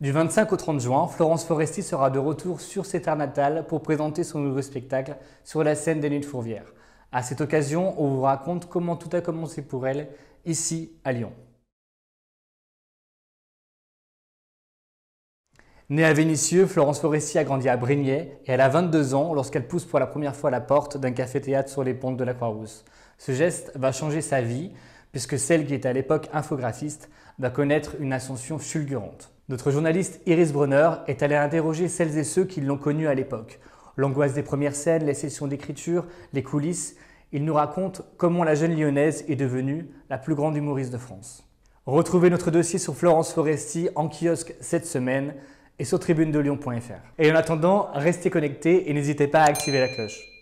Du 25 au 30 juin, Florence Foresti sera de retour sur ses terres natales pour présenter son nouveau spectacle sur la scène des Nuits de Fourvière. À cette occasion, on vous raconte comment tout a commencé pour elle ici à Lyon. Née à Vénissieux, Florence Foresti a grandi à Brignais et elle a 22 ans lorsqu'elle pousse pour la première fois la porte d'un café-théâtre sur les pontes de la Croix-Rousse. Ce geste va changer sa vie puisque celle qui est à l'époque infographiste va connaître une ascension fulgurante. Notre journaliste Iris Brunner est allé interroger celles et ceux qui l'ont connue à l'époque. L'angoisse des premières scènes, les sessions d'écriture, les coulisses, il nous raconte comment la jeune lyonnaise est devenue la plus grande humoriste de France. Retrouvez notre dossier sur Florence Foresti en kiosque cette semaine et sur tribunedelyon.fr. Et en attendant, restez connectés et n'hésitez pas à activer la cloche.